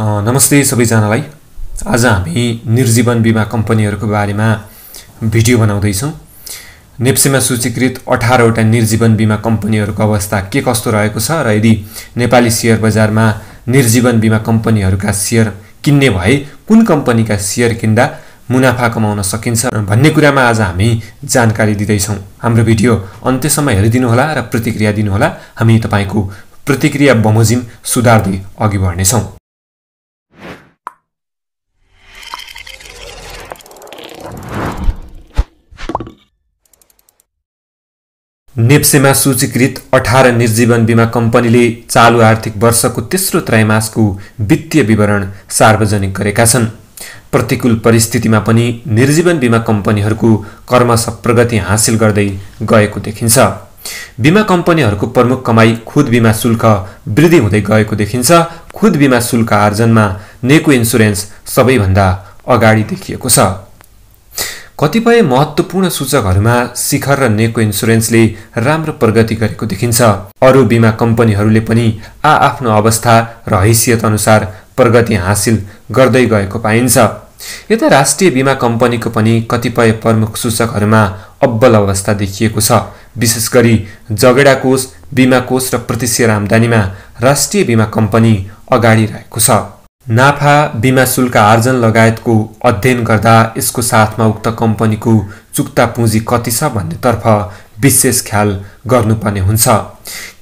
नमस्ते सबैजनालाई आज हामी निर्जीवन बिमा कम्पनीहरूको बारेमा भिडियो बनाउँदैछौँ नेप्सेमा सूचीकृत अठारवटा निर्जीवन बिमा कम्पनीहरूको अवस्था के कस्तो रहेको छ र यदि नेपाली सेयर बजारमा निर्जीवन बिमा कम्पनीहरूका सेयर किन्ने भए कुन कम्पनीका सेयर किन्दा मुनाफा कमाउन सकिन्छ भन्ने कुरामा आज हामी जानकारी दिँदैछौँ हाम्रो भिडियो अन्त्यसम्म हेरिदिनुहोला र प्रतिक्रिया दिनुहोला हामी तपाईँको प्रतिक्रिया बमोजिम सुधार्दै अघि बढ्नेछौँ नेप्सेमा सूचीकृत अठार निर्जीवन बिमा कम्पनीले चालु आर्थिक वर्षको तेस्रो त्रैमासको वित्तीय विवरण सार्वजनिक गरेका छन् प्रतिकूल परिस्थितिमा पनि निर्जीवन बिमा कम्पनीहरूको कर्मश प्रगति हासिल गर्दै गएको देखिन्छ बिमा कम्पनीहरूको प्रमुख कमाई खुद बिमा शुल्क वृद्धि हुँदै गएको देखिन्छ खुद बिमा शुल्क आर्जनमा नेको इन्सुरेन्स सबैभन्दा अगाडि देखिएको छ कतिपय महत्त्वपूर्ण सूचकहरूमा शिखर र नेको इन्सुरेन्सले राम्रो प्रगति गरेको देखिन्छ अरू बिमा कम्पनीहरूले पनि आ आफ्नो अवस्था र हैसियत अनुसार प्रगति हासिल गर्दै गएको पाइन्छ यता राष्ट्रिय बिमा कम्पनीको पनि कतिपय प्रमुख सूचकहरूमा अब्बल अवस्था देखिएको छ विशेष गरी जगेडा कोष बिमा कोष र प्रतिशेयर आम्दानीमा राष्ट्रिय बिमा कम्पनी अगाडि रहेको छ नाफा बिमा शुल्क आर्जन लगायतको अध्ययन गर्दा यसको साथमा उक्त कम्पनीको चुक्ता पुँजी कति छ भन्नेतर्फ विशेष ख्याल गर्नुपर्ने हुन्छ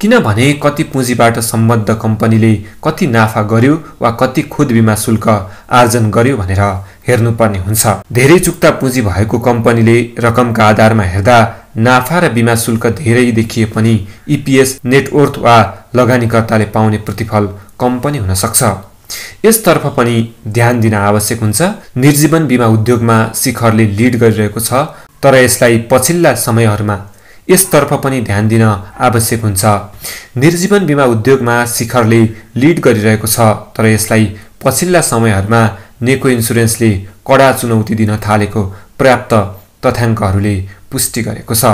किनभने कति पुँजीबाट सम्बद्ध कम्पनीले कति नाफा गर्यो वा कति खुद बिमा शुल्क आर्जन गर्यो भनेर हेर्नुपर्ने हुन्छ धेरै चुक्ता पुँजी भएको कम्पनीले रकमका आधारमा हेर्दा नाफा र बिमा शुल्क धेरै देखिए पनि इपिएस नेटवर्थ वा लगानीकर्ताले पाउने प्रतिफल कम पनि हुन सक्छ यसतर्फ पनि ध्यान दिन आवश्यक हुन्छ निर्जीवन बिमा उद्योगमा शिखरले लिड गरिरहेको छ तर यसलाई पछिल्ला समयहरूमा यसतर्फ पनि ध्यान दिन आवश्यक हुन्छ निर्जीवन बिमा उद्योगमा शिखरले लिड गरिरहेको छ तर यसलाई पछिल्ला समयहरूमा नेको इन्सुरेन्सले कडा चुनौती दिन थालेको पर्याप्त तथ्याङ्कहरूले पुष्टि गरेको छ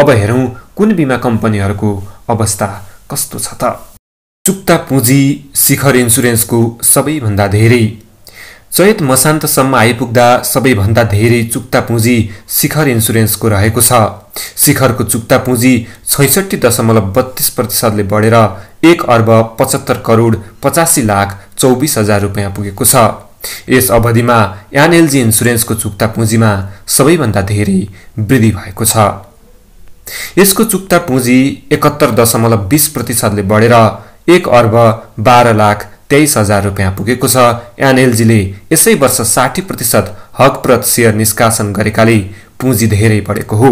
अब हेरौँ कुन बिमा कम्पनीहरूको अवस्था कस्तो छ त चुक्ता पुँजी शिखर इन्सुरेन्सको सबैभन्दा धेरै चैत मसान्तसम्म आइपुग्दा सबैभन्दा धेरै चुक्ता पुँजी शिखर इन्सुरेन्सको रहेको छ शिखरको चुक्ता पुँजी छैसठी दशमलव बत्तिस प्रतिशतले बढेर एक अर्ब पचहत्तर करोड पचासी लाख चौबिस हजार रुपियाँ पुगेको छ यस अवधिमा एनएलजी इन्सुरेन्सको चुक्ता पुँजीमा सबैभन्दा धेरै वृद्धि भएको छ यसको चुक्ता पुँजी एकहत्तर दशमलव बिस प्रतिशतले बढेर एक अर्ब बाह्र लाख तेइस हजार रुपियाँ पुगेको छ एनएलजीले यसै वर्ष साठी प्रतिशत हकप्रत सेयर निष्कासन गरेकाले पुँजी धेरै बढेको हो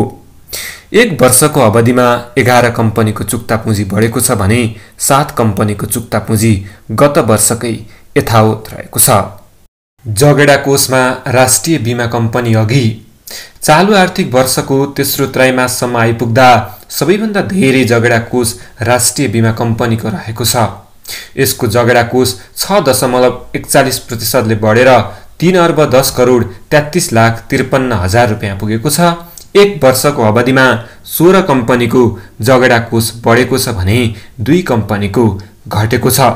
एक वर्षको अवधिमा एघार कम्पनीको चुक्ता पुँजी बढेको छ भने सात कम्पनीको चुक्ता पुँजी गत वर्षकै यथावत रहेको छ जगेडा कोषमा राष्ट्रिय बिमा कम्पनी अघि चालु आर्थिक वर्षको तेस्रो त्रैमाससम्म आइपुग्दा सबैभन्दा धेरै झगडा कोष राष्ट्रिय बिमा कम्पनीको रहेको छ यसको झगडा कोष छ दशमलव एकचालिस प्रतिशतले बढेर तिन अर्ब दस करोड तेत्तिस लाख त्रिपन्न हजार रुपियाँ पुगेको छ एक वर्षको अवधिमा सोह्र कम्पनीको झगडा कोष बढेको छ भने दुई कम्पनीको घटेको छ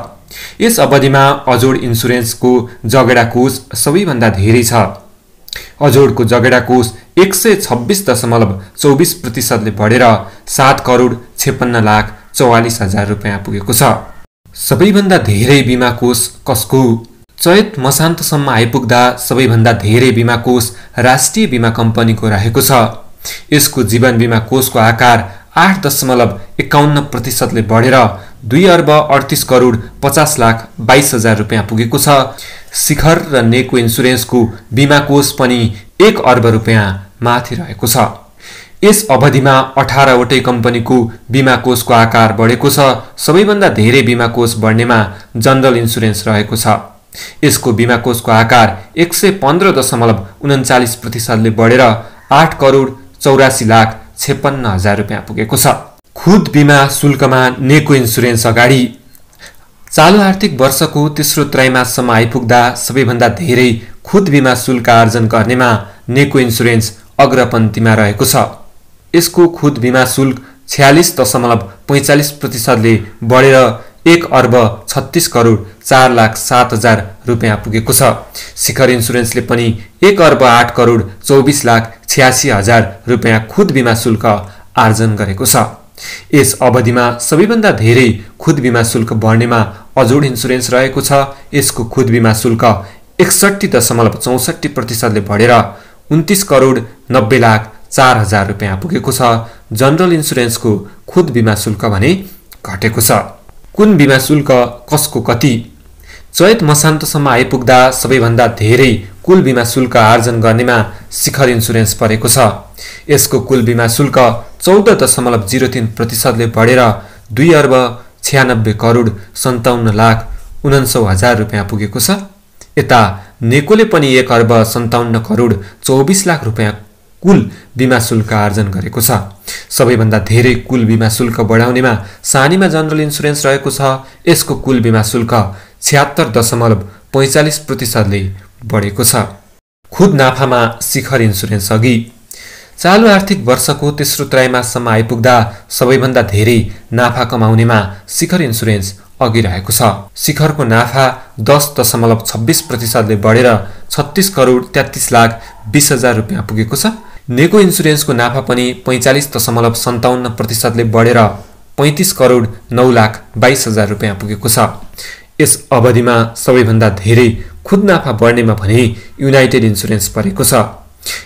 यस अवधिमा अजोड इन्सुरेन्सको झगडा कोष सबैभन्दा धेरै छ अजोडको जगेडा कोष एक सय छब्बिस दशमलव चौबिस प्रतिशतले बढेर सात करोड छेपन्न लाख चौवालिस हजार रुपियाँ पुगेको छ सबैभन्दा धेरै बिमा कोष कसको चैत मसान्तसम्म आइपुग्दा सबैभन्दा धेरै बिमा कोष राष्ट्रिय बिमा कम्पनीको रहेको छ यसको जीवन बिमा कोषको आकार आठ दशमलव एकाउन्न प्रतिशतले बढेर दुई अर्ब अडतिस करोड पचास लाख बाइस हजार रुपियाँ पुगेको छ शिखर र नेको इन्सुरेन्सको बिमा कोष पनि एक अर्ब रुपियाँ माथि रहेको छ यस अवधिमा अठारवटै कम्पनीको बिमा कोषको आकार बढेको छ सबैभन्दा धेरै बिमा कोष बढ्नेमा जनरल इन्सुरेन्स रहेको छ यसको बिमा कोषको आकार एक सय पन्ध्र दशमलव उन्चालिस प्रतिशतले बढेर आठ करोड चौरासी लाख छेपन्न हजार रुपियाँ पुगेको छ खुद बिमा शुल्कमा नेको इन्सुरेन्स अगाडि चालु आर्थिक वर्षको तेस्रो त्रैमाससम्म आइपुग्दा सबैभन्दा धेरै खुद बिमा शुल्क आर्जन गर्नेमा नेको इन्सुरेन्स अग्रपन्थीमा रहेको छ यसको खुद बिमा शुल्क छ्यालिस दशमलव पैँचालिस प्रतिशतले बढेर एक अर्ब छत्तिस करोड चार लाख सात हजार रुपियाँ पुगेको छ शिखर इन्सुरेन्सले पनि एक अर्ब आठ करोड चौबिस लाख छ्यासी हजार रुपियाँ खुद बिमा शुल्क आर्जन गरेको छ यस अवधिमा सबैभन्दा धेरै खुद बिमा शुल्क बढ्नेमा अजोड इन्सुरेन्स रहेको छ यसको खुद बिमा शुल्क एकसट्ठी दशमलव चौसठी प्रतिशतले बढेर उन्तिस करोड नब्बे लाख चार हजार रुपियाँ पुगेको छ जनरल इन्सुरेन्सको खुद बिमा शुल्क भने घटेको छ कुन बिमा शुल्क कसको कति चैत मसान्तसम्म आइपुग्दा सबैभन्दा धेरै कुल बिमा शुल्क आर्जन गर्नेमा शिखर इन्सुरेन्स परेको छ यसको कुल बिमा शुल्क चौध दशमलव जिरो तिन प्रतिशतले बढेर दुई अर्ब छ्यानब्बे करोड सन्ताउन्न लाख उनान्सौ हजार रुपियाँ पुगेको छ यता नेकोले पनि एक अर्ब सन्ताउन्न करोड चौबिस लाख रुपियाँ कुल बिमा शुल्क आर्जन गरेको छ सबैभन्दा धेरै कुल बिमा शुल्क बढाउनेमा सानीमा जनरल इन्सुरेन्स रहेको छ यसको कुल बिमा शुल्क छ्यात्तर दशमलव पैँचालिस प्रतिशतले बढेको छ खुद नाफामा शिखर इन्सुरेन्स अघि चालु आर्थिक वर्षको तेस्रो त्रैमाससम्म आइपुग्दा सबैभन्दा धेरै नाफा कमाउनेमा शिखर इन्सुरेन्स अघि रहेको छ शिखरको नाफा दस दशमलव छब्बिस प्रतिशतले बढेर छत्तिस करोड तेत्तिस लाख बिस हजार रुपियाँ पुगेको छ नेको इन्सुरेन्सको नाफा पनि पैँचालिस दशमलव सन्ताउन्न प्रतिशतले बढेर पैँतिस करोड नौ लाख बाइस हजार रुपियाँ पुगेको छ यस अवधिमा सबैभन्दा धेरै खुदनाफा बढ्नेमा भने युनाइटेड इन्सुरेन्स परेको छ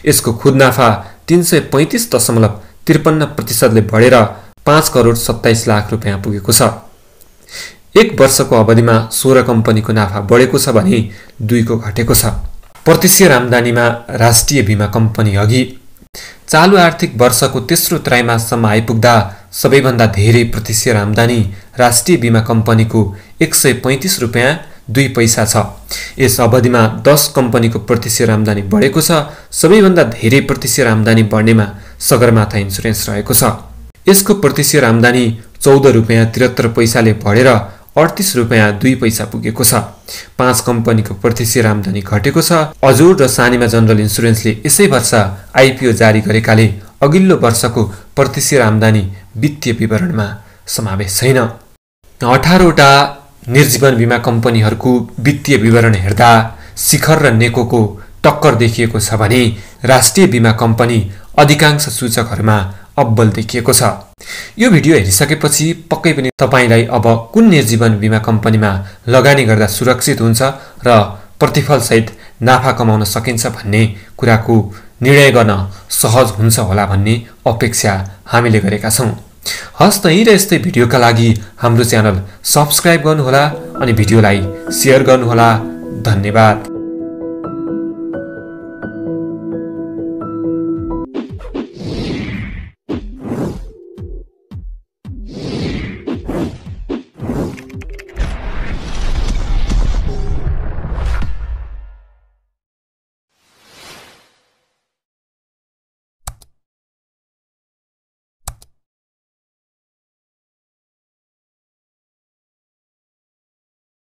यसको खुदनाफा नाफा तिन सय पैँतिस दशमलव त्रिपन्न प्रतिशतले बढेर पाँच करोड सत्ताइस लाख रुपियाँ पुगेको छ एक वर्षको अवधिमा सोह्र कम्पनीको नाफा बढेको छ भने दुईको घटेको छ प्रत्यक्ष आमदानीमा राष्ट्रिय बिमा कम्पनी अघि चालु आर्थिक वर्षको तेस्रो त्रैमाससम्म आइपुग्दा सबैभन्दा धेरै प्रतिशत आम्दानी राष्ट्रिय बिमा कम्पनीको एक सय पैँतिस रुपियाँ दुई पैसा छ यस अवधिमा दस कम्पनीको प्रतिशत आम्दानी बढेको छ सबैभन्दा धेरै प्रतिशत आम्दानी बढ्नेमा सगरमाथा इन्सुरेन्स रहेको छ यसको प्रतिशत आम्दानी चौध रुपियाँ त्रिहत्तर पैसाले बढेर अडतिस रुपियाँ दुई पैसा पुगेको छ पाँच कम्पनीको प्रतिशत आम्दानी घटेको छ अजुर र सानिमा जनरल इन्सुरेन्सले यसै वर्ष आइपिओ जारी गरेकाले अघिल्लो वर्षको प्रतिशिर आम्दानी वित्तीय विवरणमा समावेश छैन अठारवटा निर्जीवन बिमा कम्पनीहरूको वित्तीय विवरण हेर्दा शिखर र नेकोको टक्कर देखिएको छ भने राष्ट्रिय बिमा कम्पनी अधिकांश सूचकहरूमा अब्बल देखिएको छ यो भिडियो हेरिसकेपछि पक्कै पनि तपाईँलाई अब कुन निर्जीवन बिमा कम्पनीमा लगानी गर्दा सुरक्षित हुन्छ र प्रतिफलसहित नाफा कमाउन सकिन्छ भन्ने कुराको निर्णय गर्न सहज हुन्छ होला भन्ने अपेक्षा हामीले गरेका छौँ हस्त यहीँ र यस्तै भिडियोका लागि हाम्रो च्यानल सब्सक्राइब गर्नुहोला अनि भिडियोलाई सेयर गर्नुहोला धन्यवाद